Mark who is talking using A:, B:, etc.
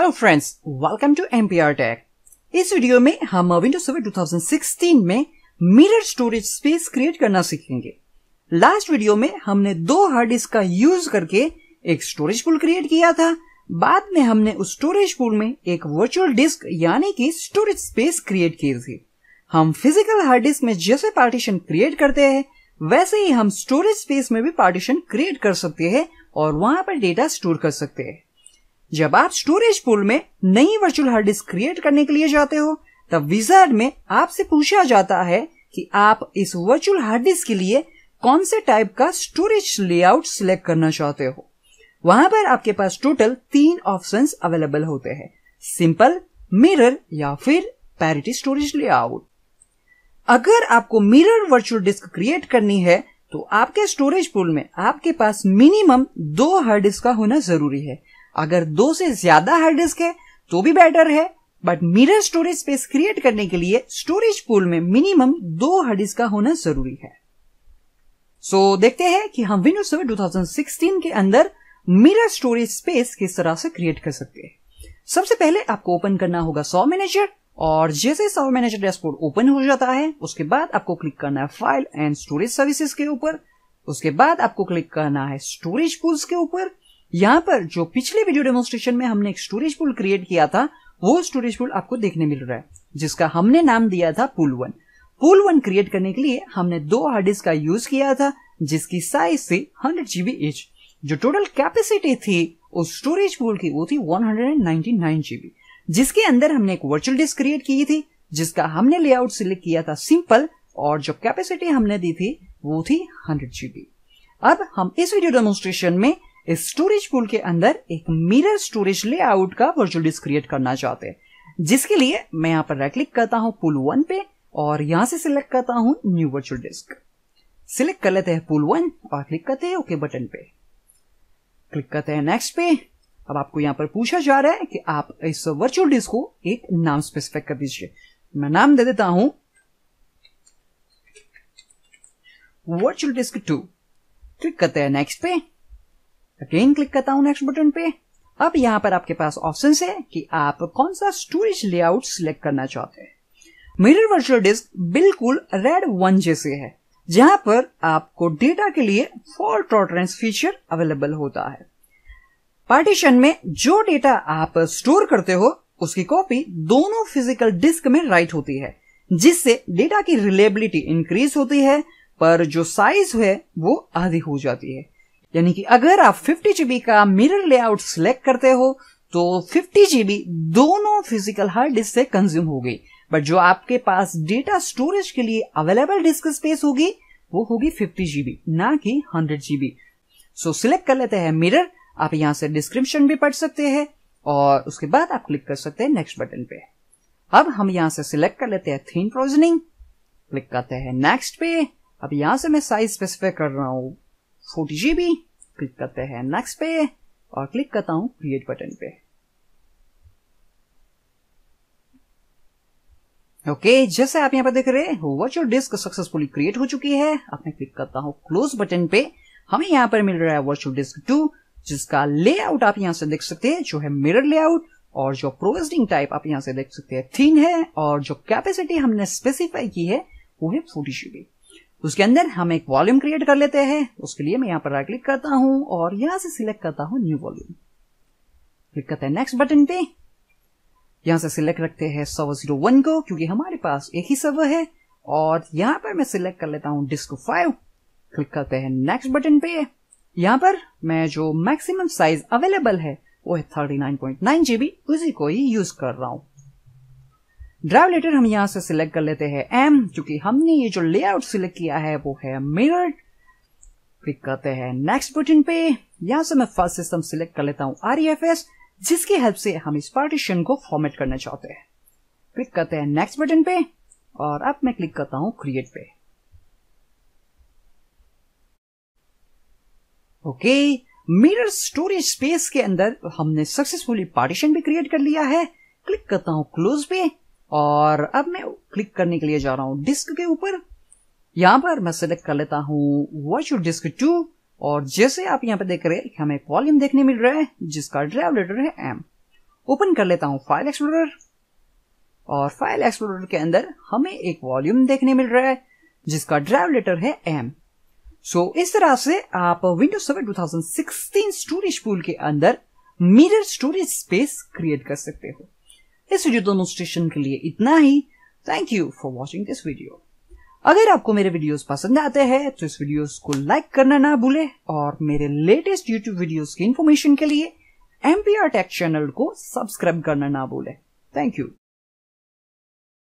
A: hello friends welcome to MPR tech इस video में हम विंडोज सर्वर 2016 में मिरर स्टोरेज स्पेस क्रिएट करना सीखेंगे लास्ट वीडियो में हमने दो हार्ड डिस्क का यूज करके एक स्टोरेज पूल क्रिएट किया था बाद में हमने उस स्टोरेज पूल में एक वर्चुअल डिस्क यानी कि स्टोरेज स्पेस क्रिएट की थी हम फिजिकल हार्ड डिस्क में जैसे पार्टीशन क्रिएट करते हैं वैसे ही हम स्टोरेज स्पेस में भी पार्टीशन क्रिएट कर सकते हैं और वहां पर डेटा स्टोर कर सकते हैं जब आप स्टोरेज पूल में नई वर्चुअल हार्ड डिस्क क्रिएट करने के लिए जाते हो तब विजार्ड में आपसे पूछा जाता है कि आप इस वर्चुअल हार्ड डिस्क के लिए कौन से टाइप का स्टोरेज लेआउट सिलेक्ट करना चाहते हो वहां पर आपके पास टोटल तीन ऑप्शन अवेलेबल होते हैं सिंपल मिरर या फिर पैरिटी स्टोरेज लेआउट अगर आपको मिरर वर्चुअल डिस्क क्रिएट करनी है तो आपके स्टोरेज पूल में आपके पास मिनिमम दो हार्ड डिस्क का होना जरूरी है अगर दो से ज्यादा हार्ड डिस्क है तो भी बेटर है but mirror storage space create करने के लिए स्टोरेज पूल में मिनिमम दो हार्ड डिस्क का होना जरूरी है सो so, देखते हैं कि हम विंडोज सेवन 2016 के अंदर मिरर स्टोरेज स्पेस किस तरह से क्रिएट कर सकते हैं सबसे पहले आपको ओपन करना होगा सॉ मैनेजर और जैसे सॉ मैनेजर डैशबोर्ड ओपन हो जाता है उसके बाद आपको क्लिक करना है फाइल एंड स्टोरेज सर्विसेज के ऊपर उसके बाद आपको क्लिक करना है स्टोरेज पूल्स के ऊपर यहाँ पर जो पिछले वीडियो डेमोन्स्ट्रेशन में हमने एक स्टोरेज पुल क्रिएट किया था वो स्टोरेज पुल आपको देखने मिल रहा है जिसका हमने नाम दिया था pool one pool one create करने के लिए हमने दो हार्ड डिस्क का यूज किया था जिसकी साइज थी हंड्रेड जीबी एच जो टोटल कैपेसिटी थी उस स्टोरेज पुल की वो थी 199 जीबी जिसके अंदर हमने एक वर्चुअल डिस्क क्रिएट की थी जिसका हमने लेआउट सिलेक्ट किया था सिंपल और जो कैपेसिटी हमने दी थी वो थी हंड्रेड जीबी अब हम इस वीडियो डेमोन्स्ट्रेशन में इस स्टोरेज पूल के अंदर एक मिरर स्टोरेज लेआउट का वर्चुअल डिस्क क्रिएट करना चाहते हैं जिसके लिए मैं यहां पर राइट क्लिक करता हूं पुल वन पे और यहां से सिलेक्ट करता हूं न्यू वर्चुअल डिस्क सिलेक्ट कर लेते हैं पुल वन और क्लिक करते हैं ओके बटन पे क्लिक करते हैं नेक्स्ट पे अब आपको यहां पर पूछा जा रहा है कि आप इस वर्चुअल डिस्क को एक नाम स्पेसिफाई कर दीजिए मैं नाम दे देता हूं वर्चुअल डिस्क टू क्लिक करते हैं नेक्स्ट पे अगेन क्लिक करता हूं नेक्स्ट बटन पे अब यहां पर आपके पास ऑप्शन है कि आप कौन सा स्टोरेज लेआउट सिलेक्ट करना चाहते हैं मिरर वर्चुअल डिस्क बिल्कुल रेड वन जैसे है जहां पर आपको डेटा के लिए फॉल टॉलरेंस फीचर अवेलेबल होता है पार्टीशन में जो डेटा आप स्टोर करते हो उसकी कॉपी दोनों फिजिकल डिस्क में राइट होती है जिससे डेटा की रिलेबिलिटी इंक्रीज होती है पर जो साइज है वो आधी हो जाती है यानी कि अगर आप फिफ्टी जीबी का मिरर लेआउट सिलेक्ट करते हो तो फिफ्टी जीबी दोनों फिजिकल हार्ड डिस्क से कंज्यूम होगी बट जो आपके पास डेटा स्टोरेज के लिए अवेलेबल डिस्क स्पेस होगी वो होगी फिफ्टी जीबी ना कि हंड्रेड जीबी सो सिलेक्ट कर लेते हैं मिरर आप यहां से डिस्क्रिप्शन भी पढ़ सकते हैं और उसके बाद आप क्लिक कर सकते हैं नेक्स्ट बटन पे अब हम यहां से सिलेक्ट कर लेते हैं थीम प्रोजनिंग क्लिक करते हैं नेक्स्ट पे अब यहां से मैं साइज स्पेसिफाई कर रहा हूं फोर्टी जी बी क्लिक करते हैं नेक्स्ट पे और क्लिक करता हूं क्रिएट बटन पे ओके okay, जैसे आप यहां पर देख रहे हैं वर्चुअल डिस्क सक्सेसफुली क्रिएट हो चुकी है अब मैं क्लिक करता हूं क्लोज बटन पे हमें यहां पर मिल रहा है वर्चुअल डिस्क टू जिसका लेआउट आप यहां से देख सकते हैं जो है मिरर लेआउट और जो प्रोवेस्टिंग टाइप आप यहां से देख सकते हैं थीन है और जो कैपेसिटी हमने स्पेसिफाई की है वो है फोर्टी जीबी उसके अंदर हम एक वॉल्यूम क्रिएट कर लेते हैं उसके लिए मैं यहाँ पर राइट क्लिक करता हूँ और यहाँ से सिलेक्ट करता हूँ न्यू वॉल्यूम क्लिक करते हैं नेक्स्ट बटन पे यहाँ से सिलेक्ट रखते हैं सर्वर जीरो वन को क्योंकि हमारे पास एक ही सर्वर है और यहाँ पर मैं सिलेक्ट कर लेता हूँ डिस्क फाइव क्लिक करते हैं नेक्स्ट बटन पे यहाँ पर मैं जो मैक्सिमम साइज अवेलेबल है वो है thirty nine point nine GB उसी को ही यूज कर रहा हूं ड्राइव लेटर हम यहां से सिलेक्ट कर लेते हैं एम क्योंकि हमने ये जो लेआउट सिलेक्ट किया है वो है मिरर क्लिक करते हैं नेक्स्ट बटन पे यहां से मैं फर्स्ट सिस्टम सिलेक्ट कर लेता हूं आर e जिसकी हेल्प से हम इस पार्टीशन को फॉर्मेट करना चाहते हैं क्लिक करते हैं नेक्स्ट बटन पे और अब मैं क्लिक करता हूं क्रिएट पे ओके मिरर स्टोरेज स्पेस के अंदर हमने सक्सेसफुली पार्टीशन भी क्रिएट कर लिया है क्लिक करता हूं क्लोज पे और अब मैं क्लिक करने के लिए जा रहा हूं डिस्क के ऊपर यहां पर मैं सिलेक्ट कर लेता हूं वॉच यू डिस्क टू और जैसे आप यहाँ पर देख रहे हैं हमें वॉल्यूम देखने मिल रहा है जिसका ड्राइव लेटर है एम ओपन कर लेता हूं फाइल एक्सप्लोरर और फाइल एक्सप्लोरर के अंदर हमें एक वॉल्यूम देखने मिल रहा है जिसका ड्राइव लेटर है एम सो so, इस तरह से आप Windows thousand sixteen storage pool के अंदर मिरर स्टोरेज स्पेस क्रिएट कर सकते हो इस वीडियो डेमोन्स्ट्रेशन के लिए इतना ही thank you for watching this video अगर आपको मेरे वीडियोस पसंद आते हैं तो इस वीडियोस को लाइक करना ना भूले और मेरे लेटेस्ट यूट्यूब वीडियोस की इन्फॉर्मेशन के लिए एमपीआर टेक चैनल को सब्सक्राइब करना ना भूले थैंक यू